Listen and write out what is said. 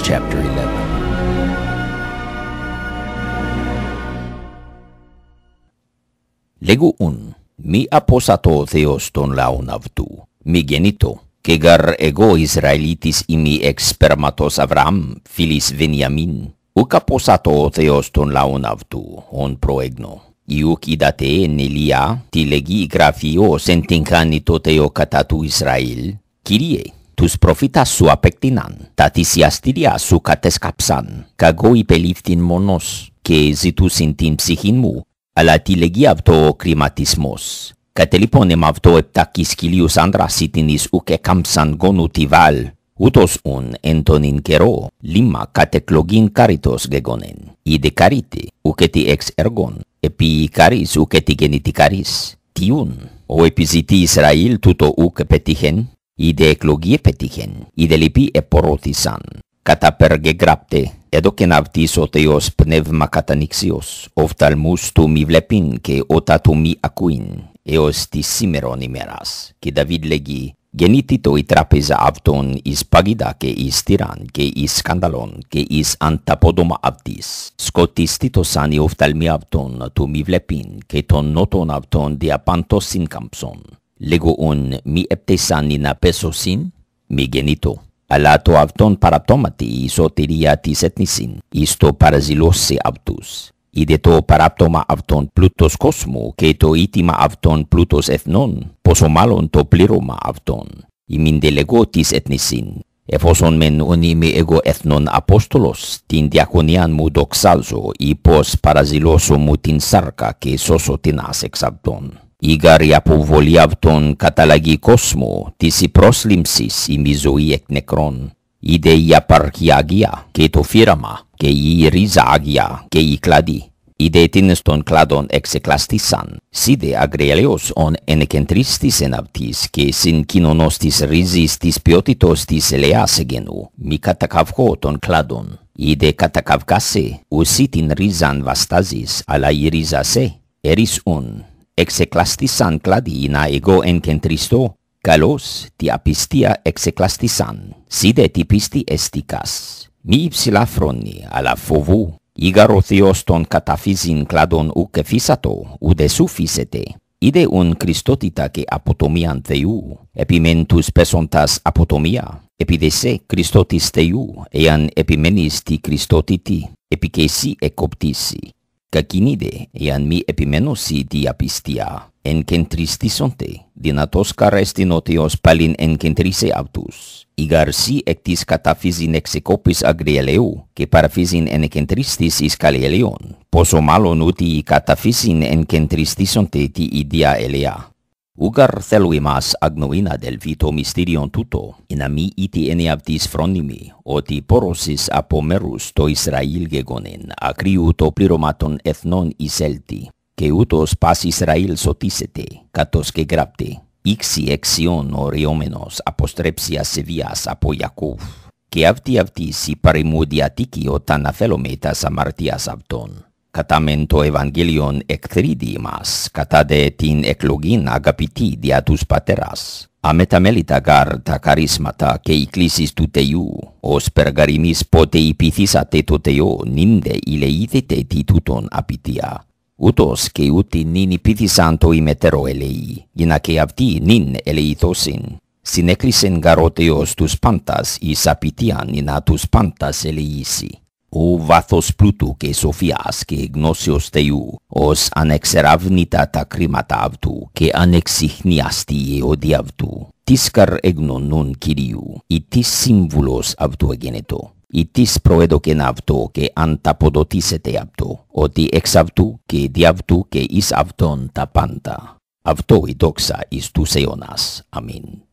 Romans chapter 11. Λέγουν, μη αποσατώ Θεός τον λαών αυτού, μη γεννήτω, και γαρ εγώ Ισραηλίτης ημι εξ σπέρματος Αβραάμ, φίλης Βενιαμίν, ουκ αποσατώ ο Θεός τον λαών αυτού, ον προέγνω. Ιούκ είδατε εν Ηλία, τη λέγει γραφείο εν την κάνει τότε ο κατά του Ισραήλ, κυρίε. Τους σου tus Τα sua σου κατεσκάψαν. Κακό su μόνος και ζήτουσιν την ψυχή μου. Αλλά τι λέγει αυτό ο tilegiavto climatismos. εμ αυτό επτάκης κυλίους άνδρας ήτινης ουκ εκάμψαν γόνου τη βάλ, ούτως ουν εν τον ειν καιρό, λίμα κατεκλογήν κάριτος γεγονεν. Ιδε καρίτη, ουκ ετι εξ εργόν. επί καρίς ουκ ετι γεννητικαρίς. Τιούν, ο επιζητή Ισραήλ τούτο ουκ πετύχεν, οι δεεκλογιέπετυχεν, οι δε λοιποί επορώθησαν. Κατά περγεγράπτε, εδώ και να ο Θεός πνεύμα κατανοιξίος, οφθαλμούς του μη βλέπειν και ότα του μη ακούειν, έως τη σήμερον ημέρας. Και Δαβίδ λέγει, το η τράπεζα αυτών εις παγίδα και εις τυράν και εις σκανδαλών και εις ανταπόδομα αυτής. σαν η οφθαλμοί αυτών του μη βλέπειν και των νότων αυτών συγκαμψών ον μη να πέσωσιν, μη γεννήτω. Αλλά το αυτόν παραπτώματι η σωτηρία της έθνησιν, εις το παραζηλώσει αυτούς. Είδε το παράπτωμα αυτόν πλούτος κόσμου και το ήτημα αυτόν πλούτος εθνών, πόσο μάλλον το πλήρωμα αυτόν. δε τελεγώ της έθνησιν, εφόσον μεν ον εγώ εθνών Απόστολος, την διακονίαν μου δοξάζω, ή πως παραζηλώσω μου την σάρκα και σώσω την άσεξ αυτόν. Ήγαρ αποβολή τον καταλαγή κόσμο, της η μη ζωή εκ νεκρών. Είδε η απαρχή Αγία και το φύραμα και η ρίζα Αγία και η κλαδί. Είδε την στον κλάδον εξεκλαστήσαν. Σίδε αγριαλίος ον ενεκεντρίστης αυτής και συγκοινωνός της ρίζης της ποιότητος της ελαιάς εγενού. Μη κατακαυγώ τον κλάδον. Είδε κατακαυγάσε ουσί την ρίζαν βαστάζεις αλλά η ρίζα σε. Ερίς εξεκλαστήσαν να εγώ εν κεντριστώ, καλός τη απιστία εξεκλαστήσαν, σίδε τη πίστη εστικάς. Μη υψηλά φρόνη, αλλά φοβού, ήγαρο Θεός τον καταφύζειν κλάδον ουκ εφίσατο, ουδε σου φύσετε. Είδε ον Χριστότητα και αποτομίαν Θεού, επιμεν τους πέσοντας αποτομία, επιδεσέ Χριστώτης Θεού, εάν επιμένεις τη Χριστότητη, εσύ εκοπτήσει κακινίδε εάν μη επιμένωσι διαπιστία, κεντριστισονται, δυνατός ως παλιν κεντρίσε αυτούς. Η γαρσί εκ της καταφύζειν εξεκόπης αγριελεού και παραφύζειν εγκεντριστής εις καλλιελείων, πόσο μάλλον ότι οι εν κεντριστισονται τη ίδια ελεά. Ugar θέλουιμας αγνοήνα δελβήτο μυστήριον τούτο, ενα μη ήτι ένε αυτοίς ότι πόρωσις από μέρους το Ισραήλ γεγονεν, ακρίου το πλήρωματον εθνών εισέλτη, και ούτως πας Ισραήλ σωτήσεται, κατός και γράπτε, ίξι εξιών οριόμενος αποστρέψια σε από Ιακούφ, και αυτή αυτοίς υπαρημουδιατήκη όταν αφέλωμε τας αμαρτίας αυτών κατά μεν το Ευαγγέλιον εκθρίδι μας, κατά δε την εκλογήν αγαπητή δια τους πατέρας. Αμεταμέλητα γαρ τα καρίσματα και οι κλήσεις του Θεού, ως περγαριμής πότε υπηθήσατε το Θεό, δε ηλεήθετε τι τούτον απητία. Ούτως και ούτι νυν υπήθησαν το ημετέρο ελεή, γινά να και αυτοί νυν ελεηθώσιν. Συνέκρισεν γαρ τους πάντας, εις απητίαν να τους πάντας ελεήσει ο βάθος πλούτου και σοφίας και γνώσεως Θεού, ως ανεξεράβνητα τα κρίματα αυτού και ανεξιχνιαστή η αυτού, Τις καρ εγνωνούν Κυρίου, ή τις σύμβουλος αυτού εγένετο, ή τις προέδοκεν αυτού και ανταποδοτήσεται αυτό, ότι εξ αυτού και δι' αυτού και εις αυτόν τα πάντα. Αυτό η δόξα εις τους αιώνας. Αμήν.